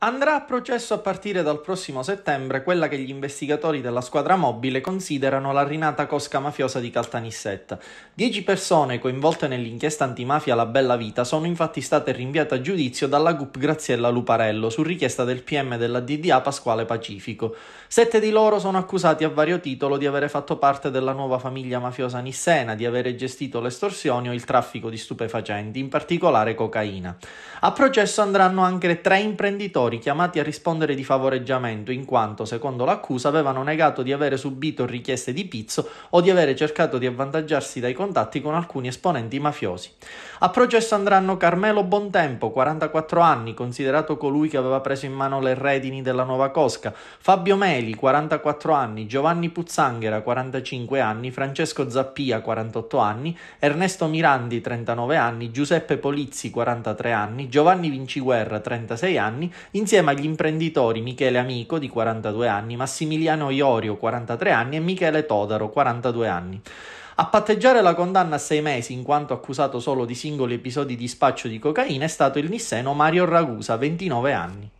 Andrà a processo a partire dal prossimo settembre quella che gli investigatori della squadra mobile considerano la rinata cosca mafiosa di Caltanissetta. Dieci persone coinvolte nell'inchiesta antimafia La Bella Vita sono infatti state rinviate a giudizio dalla GUP Graziella Luparello su richiesta del PM della DDA Pasquale Pacifico. Sette di loro sono accusati a vario titolo di avere fatto parte della nuova famiglia mafiosa nissena, di avere gestito le estorsioni o il traffico di stupefacenti, in particolare cocaina. A processo andranno anche tre imprenditori lavoratori chiamati a rispondere di favoreggiamento in quanto, secondo l'accusa, avevano negato di avere subito richieste di pizzo o di avere cercato di avvantaggiarsi dai contatti con alcuni esponenti mafiosi. A processo andranno Carmelo Bontempo, 44 anni, considerato colui che aveva preso in mano le redini della nuova Cosca, Fabio Meli, 44 anni, Giovanni Puzzanghera, 45 anni, Francesco Zappia, 48 anni, Ernesto Mirandi, 39 anni, Giuseppe Polizzi, 43 anni, Giovanni Vinciguerra, 36 anni, insieme agli imprenditori Michele Amico di 42 anni, Massimiliano Iorio 43 anni e Michele Todaro 42 anni. A patteggiare la condanna a sei mesi, in quanto accusato solo di singoli episodi di spaccio di cocaina, è stato il nisseno Mario Ragusa, 29 anni.